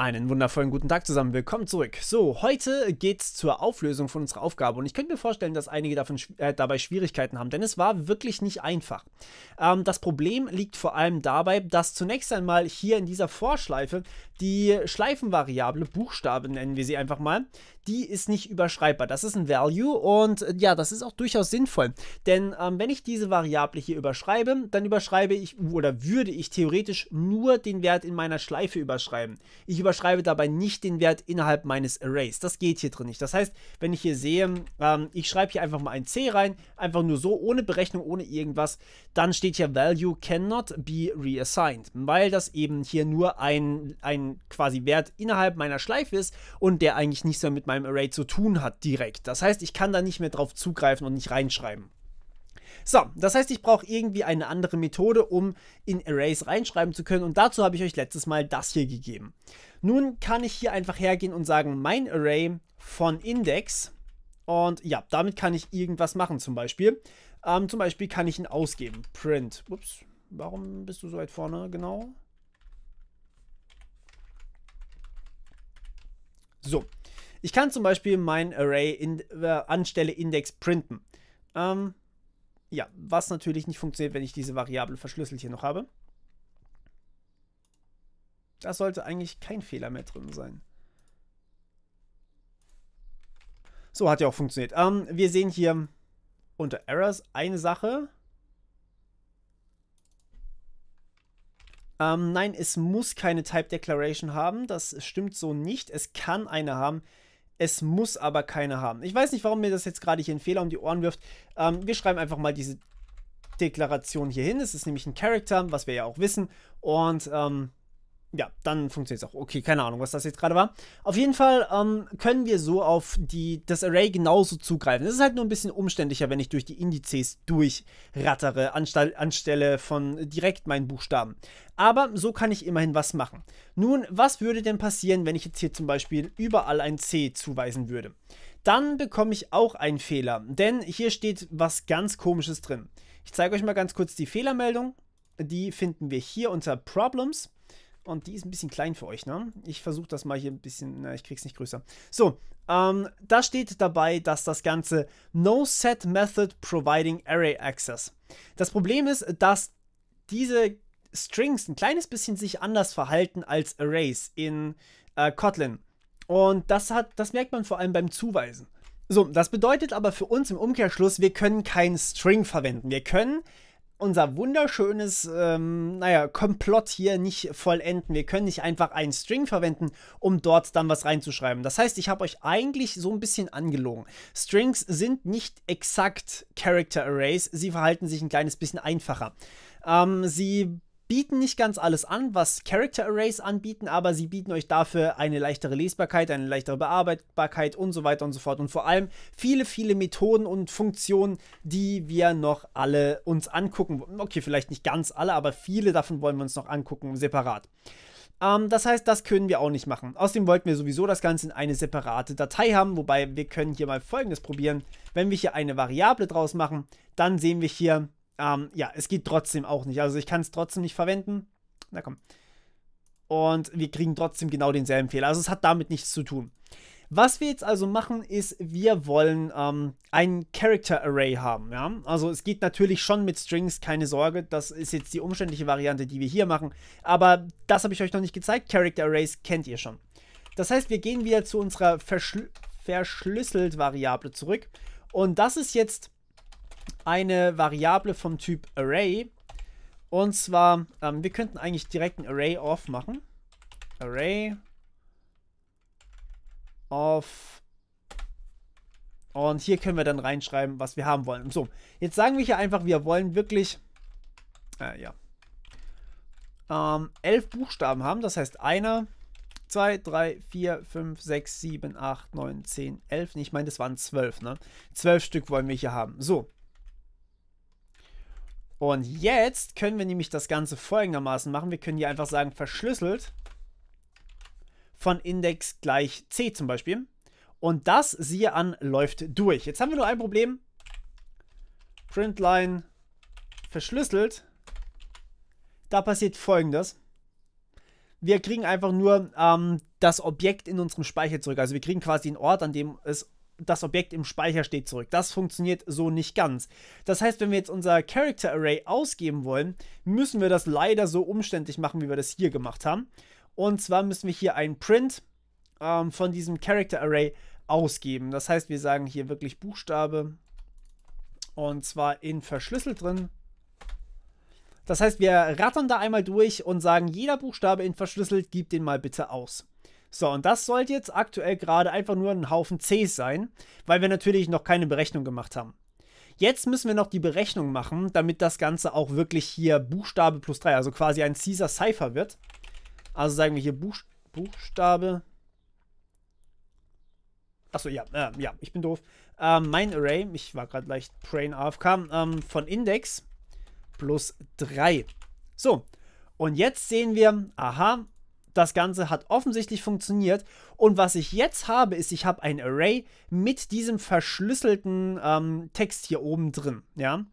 Einen wundervollen guten Tag zusammen, willkommen zurück. So, heute geht's zur Auflösung von unserer Aufgabe und ich könnte mir vorstellen, dass einige davon, äh, dabei Schwierigkeiten haben, denn es war wirklich nicht einfach. Ähm, das Problem liegt vor allem dabei, dass zunächst einmal hier in dieser Vorschleife die Schleifenvariable, Buchstabe nennen wir sie einfach mal, die ist nicht überschreibbar. Das ist ein Value und äh, ja, das ist auch durchaus sinnvoll, denn ähm, wenn ich diese Variable hier überschreibe, dann überschreibe ich oder würde ich theoretisch nur den Wert in meiner Schleife überschreiben. Ich überschreibe dabei nicht den Wert innerhalb meines Arrays. Das geht hier drin nicht. Das heißt, wenn ich hier sehe, ähm, ich schreibe hier einfach mal ein C rein, einfach nur so, ohne Berechnung, ohne irgendwas, dann steht hier Value cannot be reassigned, weil das eben hier nur ein, ein quasi Wert innerhalb meiner Schleife ist und der eigentlich nichts mehr mit meinem Array zu tun hat direkt. Das heißt, ich kann da nicht mehr drauf zugreifen und nicht reinschreiben. So, das heißt, ich brauche irgendwie eine andere Methode, um in Arrays reinschreiben zu können und dazu habe ich euch letztes Mal das hier gegeben. Nun kann ich hier einfach hergehen und sagen, mein Array von Index. Und ja, damit kann ich irgendwas machen zum Beispiel. Ähm, zum Beispiel kann ich ihn ausgeben. Print. Ups, warum bist du so weit vorne? Genau. So. Ich kann zum Beispiel mein Array in, äh, anstelle Index printen. Ähm, ja, was natürlich nicht funktioniert, wenn ich diese Variable verschlüsselt hier noch habe. Da sollte eigentlich kein Fehler mehr drin sein. So, hat ja auch funktioniert. Ähm, wir sehen hier unter Errors eine Sache. Ähm, nein, es muss keine Type Declaration haben. Das stimmt so nicht. Es kann eine haben. Es muss aber keine haben. Ich weiß nicht, warum mir das jetzt gerade hier einen Fehler um die Ohren wirft. Ähm, wir schreiben einfach mal diese Deklaration hier hin. Es ist nämlich ein Character, was wir ja auch wissen. Und ähm, ja, dann funktioniert es auch. Okay, keine Ahnung, was das jetzt gerade war. Auf jeden Fall ähm, können wir so auf die, das Array genauso zugreifen. Es ist halt nur ein bisschen umständlicher, wenn ich durch die Indizes durchrattere, anstelle, anstelle von direkt meinen Buchstaben. Aber so kann ich immerhin was machen. Nun, was würde denn passieren, wenn ich jetzt hier zum Beispiel überall ein C zuweisen würde? Dann bekomme ich auch einen Fehler, denn hier steht was ganz komisches drin. Ich zeige euch mal ganz kurz die Fehlermeldung. Die finden wir hier unter Problems und die ist ein bisschen klein für euch, ne? Ich versuche das mal hier ein bisschen, na, ich krieg's nicht größer. So, ähm, da steht dabei, dass das Ganze No Set Method Providing Array Access. Das Problem ist, dass diese Strings ein kleines bisschen sich anders verhalten als Arrays in äh, Kotlin. Und das hat, das merkt man vor allem beim Zuweisen. So, das bedeutet aber für uns im Umkehrschluss, wir können keinen String verwenden. Wir können unser wunderschönes, ähm, naja, Komplott hier nicht vollenden. Wir können nicht einfach einen String verwenden, um dort dann was reinzuschreiben. Das heißt, ich habe euch eigentlich so ein bisschen angelogen. Strings sind nicht exakt Character Arrays, sie verhalten sich ein kleines bisschen einfacher. Ähm, sie bieten nicht ganz alles an, was Character Arrays anbieten, aber sie bieten euch dafür eine leichtere Lesbarkeit, eine leichtere Bearbeitbarkeit und so weiter und so fort. Und vor allem viele, viele Methoden und Funktionen, die wir noch alle uns angucken. Okay, vielleicht nicht ganz alle, aber viele davon wollen wir uns noch angucken, separat. Ähm, das heißt, das können wir auch nicht machen. Außerdem wollten wir sowieso das Ganze in eine separate Datei haben, wobei wir können hier mal folgendes probieren. Wenn wir hier eine Variable draus machen, dann sehen wir hier, ähm, ja, es geht trotzdem auch nicht. Also ich kann es trotzdem nicht verwenden. Na komm. Und wir kriegen trotzdem genau denselben Fehler. Also es hat damit nichts zu tun. Was wir jetzt also machen, ist, wir wollen ähm, ein Character Array haben. Ja? Also es geht natürlich schon mit Strings, keine Sorge. Das ist jetzt die umständliche Variante, die wir hier machen. Aber das habe ich euch noch nicht gezeigt. Character Arrays kennt ihr schon. Das heißt, wir gehen wieder zu unserer Verschl verschlüsselt Variable zurück. Und das ist jetzt eine Variable vom Typ Array. Und zwar, ähm, wir könnten eigentlich direkt ein Array of machen. Array of. Und hier können wir dann reinschreiben, was wir haben wollen. So, jetzt sagen wir hier einfach, wir wollen wirklich, äh, ja, ähm, elf Buchstaben haben. Das heißt, einer, zwei, drei, vier, fünf, sechs, sieben, acht, neun, zehn, elf. Ich meine, das waren zwölf, ne? 12 Stück wollen wir hier haben. So. Und jetzt können wir nämlich das Ganze folgendermaßen machen. Wir können hier einfach sagen, verschlüsselt von Index gleich C zum Beispiel. Und das, siehe an, läuft durch. Jetzt haben wir nur ein Problem. Printline verschlüsselt. Da passiert folgendes. Wir kriegen einfach nur ähm, das Objekt in unserem Speicher zurück. Also wir kriegen quasi einen Ort, an dem es das Objekt im Speicher steht zurück. Das funktioniert so nicht ganz. Das heißt, wenn wir jetzt unser Character Array ausgeben wollen, müssen wir das leider so umständlich machen, wie wir das hier gemacht haben. Und zwar müssen wir hier ein Print ähm, von diesem Character Array ausgeben. Das heißt, wir sagen hier wirklich Buchstabe und zwar in verschlüsselt drin. Das heißt, wir rattern da einmal durch und sagen, jeder Buchstabe in verschlüsselt, gib den mal bitte aus. So, und das sollte jetzt aktuell gerade einfach nur ein Haufen Cs sein, weil wir natürlich noch keine Berechnung gemacht haben. Jetzt müssen wir noch die Berechnung machen, damit das Ganze auch wirklich hier Buchstabe plus 3, also quasi ein Caesar Cipher wird. Also sagen wir hier Buch Buchstabe. Achso, ja, äh, ja, ich bin doof. Ähm, mein Array, ich war gerade leicht Brain AFK, ähm, von Index plus 3. So, und jetzt sehen wir, aha, das Ganze hat offensichtlich funktioniert. Und was ich jetzt habe, ist, ich habe ein Array mit diesem verschlüsselten ähm, Text hier oben drin. Ja.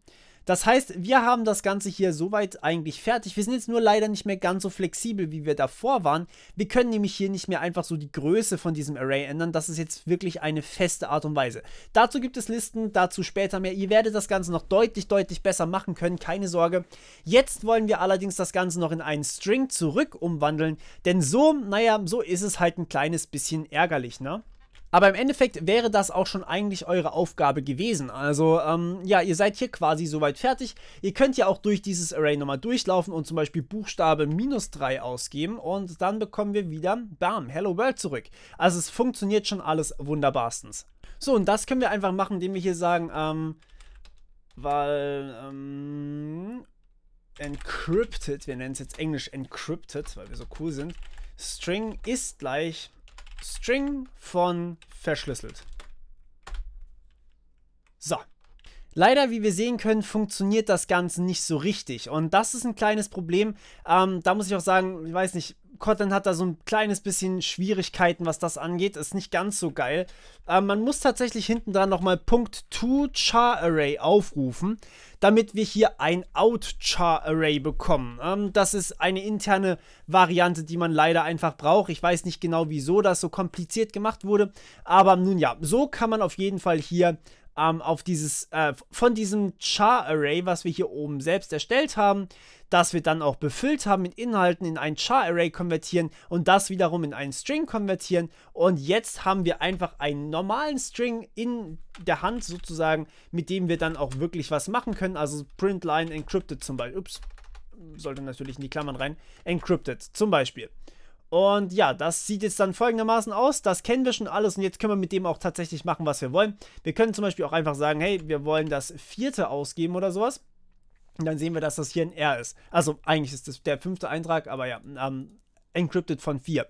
Das heißt, wir haben das Ganze hier soweit eigentlich fertig. Wir sind jetzt nur leider nicht mehr ganz so flexibel, wie wir davor waren. Wir können nämlich hier nicht mehr einfach so die Größe von diesem Array ändern. Das ist jetzt wirklich eine feste Art und Weise. Dazu gibt es Listen, dazu später mehr. Ihr werdet das Ganze noch deutlich, deutlich besser machen können, keine Sorge. Jetzt wollen wir allerdings das Ganze noch in einen String zurück umwandeln, denn so, naja, so ist es halt ein kleines bisschen ärgerlich, ne? Aber im Endeffekt wäre das auch schon eigentlich eure Aufgabe gewesen. Also, ähm, ja, ihr seid hier quasi soweit fertig. Ihr könnt ja auch durch dieses Array nochmal durchlaufen und zum Beispiel Buchstabe minus 3 ausgeben und dann bekommen wir wieder, bam, Hello World zurück. Also es funktioniert schon alles wunderbarstens. So, und das können wir einfach machen, indem wir hier sagen, ähm, weil, ähm, encrypted, wir nennen es jetzt englisch encrypted, weil wir so cool sind, string ist gleich String von verschlüsselt. So. Leider, wie wir sehen können, funktioniert das Ganze nicht so richtig. Und das ist ein kleines Problem. Ähm, da muss ich auch sagen, ich weiß nicht, Kotlin hat da so ein kleines bisschen Schwierigkeiten, was das angeht. Ist nicht ganz so geil. Äh, man muss tatsächlich hinten dran nochmal Punkt aufrufen, damit wir hier ein OutCharArray bekommen. Ähm, das ist eine interne Variante, die man leider einfach braucht. Ich weiß nicht genau, wieso das so kompliziert gemacht wurde. Aber nun ja, so kann man auf jeden Fall hier ähm, auf dieses, äh, von diesem Char-Array, was wir hier oben selbst erstellt haben, das wir dann auch befüllt haben mit Inhalten in ein Char-Array konvertieren und das wiederum in einen String konvertieren. Und jetzt haben wir einfach einen normalen String in der Hand sozusagen, mit dem wir dann auch wirklich was machen können. Also Printline Encrypted zum Beispiel. Ups, sollte natürlich in die Klammern rein. Encrypted zum Beispiel. Und ja, das sieht jetzt dann folgendermaßen aus. Das kennen wir schon alles und jetzt können wir mit dem auch tatsächlich machen, was wir wollen. Wir können zum Beispiel auch einfach sagen, hey, wir wollen das vierte ausgeben oder sowas. Und dann sehen wir, dass das hier ein R ist. Also eigentlich ist das der fünfte Eintrag, aber ja, ähm, encrypted von 4.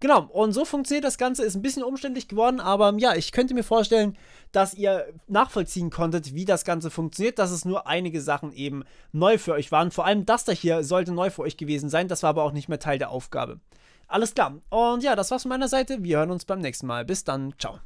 Genau, und so funktioniert das Ganze, ist ein bisschen umständlich geworden, aber ja, ich könnte mir vorstellen, dass ihr nachvollziehen konntet, wie das Ganze funktioniert, dass es nur einige Sachen eben neu für euch waren. Vor allem das da hier sollte neu für euch gewesen sein, das war aber auch nicht mehr Teil der Aufgabe. Alles klar. Und ja, das war's von meiner Seite. Wir hören uns beim nächsten Mal. Bis dann. Ciao.